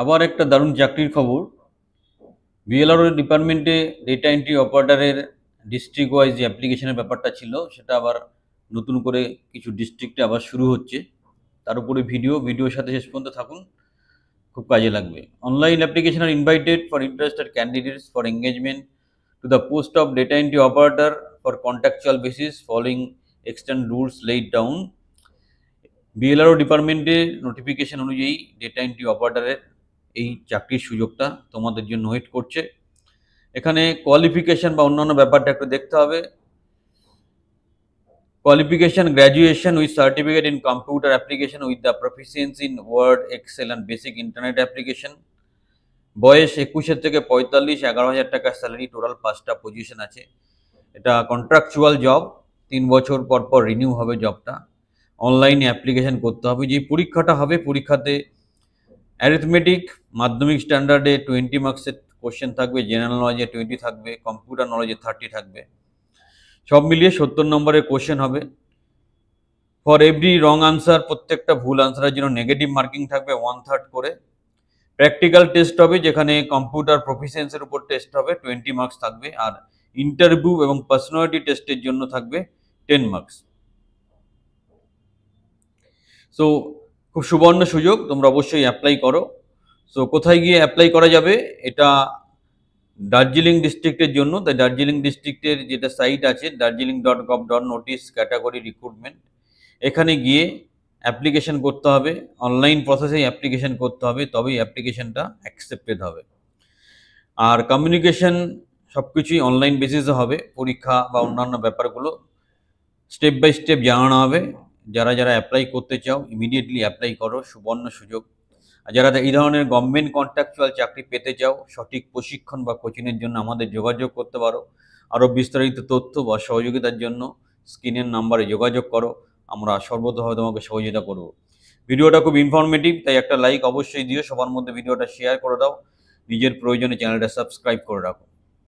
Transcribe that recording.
আবার একটা দারুণ চাকরির খবর বিএলআরও ডিপার্টমেন্টে ডেটা এন্ট্রি অপারেটারের ডিস্ট্রিক্ট ওয়াইজ যে অ্যাপ্লিকেশনের ব্যাপারটা ছিল সেটা আবার নতুন করে কিছু ডিস্ট্রিক্টে আবার শুরু হচ্ছে তার উপরে ভিডিও ভিডিওর সাথে শেষ পর্যন্ত থাকুন খুব কাজে লাগবে অনলাইন অ্যাপ্লিকেশন আর invited for interested candidates for engagement to the post of data entry operator for contractual basis following extant rules laid down BLRO ডিপার্টমেন্টের নোটিফিকেশন অনুযায়ী ডেটা এন্ট্রি অপারেটারের এই চাকরির সুযোগটা তোমাদের জন্য ওয়েট করছে এখানে কোয়ালিফিকেশান বা অন্যান্য ব্যাপারটা একটু দেখতে হবে qualification graduation with certificate in computer application with the proficiency in word excel and basic internet application বয়স একুশের থেকে পঁয়তাল্লিশ এগারো হাজার টাকা স্যালারি টোটাল পাঁচটা পজিশন আছে এটা কন্ট্রাকচুয়াল জব তিন বছর পর পর রিনিউ হবে জবটা অনলাইনে অ্যাপ্লিকেশন করতে হবে যে পরীক্ষাটা হবে পরীক্ষাতে অ্যারিথমেটিক মাধ্যমিক স্ট্যান্ডার্ডে টোয়েন্টি মার্কসের কোশ্চেন থাকবে জেনারেল নলেজে টোয়েন্টি থাকবে কম্পিউটার নলেজে থার্টি থাকবে সব মিলিয়ে সত্তর নম্বরের কোশ্চেন হবে ফর এভরি রং আনসার প্রত্যেকটা ভুল আনসারের জন্য নেগেটিভ মার্কিং থাকবে ওয়ান থার্ড করে প্র্যাকটিক্যাল টেস্ট হবে যেখানে কম্পিউটার প্রফিসিয়েন্সের উপর টেস্ট হবে টোয়েন্টি মার্কস থাকবে আর ইন্টারভিউ এবং পার্সোনালিটি টেস্টের জন্য থাকবে টেন মার্কস সো খুব সুবর্ণ সুযোগ তোমরা অবশ্যই অ্যাপ্লাই করো সো কোথায় গিয়ে অ্যাপ্লাই করা যাবে এটা দার্জিলিং ডিস্ট্রিক্টের জন্য তাই দার্জিলিং ডিস্ট্রিক্টের যেটা সাইট আছে Darjeeling dot gov dot notice category recruitment এখানে গিয়ে অ্যাপ্লিকেশন করতে হবে অনলাইন প্রসেসেই অ্যাপ্লিকেশন করতে হবে তবেই অ্যাপ্লিকেশনটা অ্যাকসেপ্টেড হবে আর কমিউনিকেশন সব কিছুই অনলাইন বেসিসে হবে পরীক্ষা বা অন্যান্য ব্যাপারগুলো স্টেপ বাই স্টেপ জানানো হবে যারা যারা অ্যাপ্লাই করতে চাও ইমিডিয়েটলি অ্যাপ্লাই করো সুবর্ণ সুযোগ আর যারা এই ধরনের গভর্নমেন্ট কন্ট্রাকচুয়াল চাকরি পেতে চাও সঠিক প্রশিক্ষণ বা কোচিংয়ের জন্য আমাদের যোগাযোগ করতে পারো আরও বিস্তারিত তথ্য বা সহযোগিতার জন্য স্ক্রিনের নাম্বারে যোগাযোগ করো আমরা সর্বতভাবে তোমাকে সহযোগিতা করব ভিডিওটা খুব ইনফরমেটিভ তাই একটা লাইক অবশ্যই দিও সবার মধ্যে ভিডিওটা শেয়ার করে দাও নিজের প্রয়োজনে চ্যানেলটা সাবস্ক্রাইব করে রাখো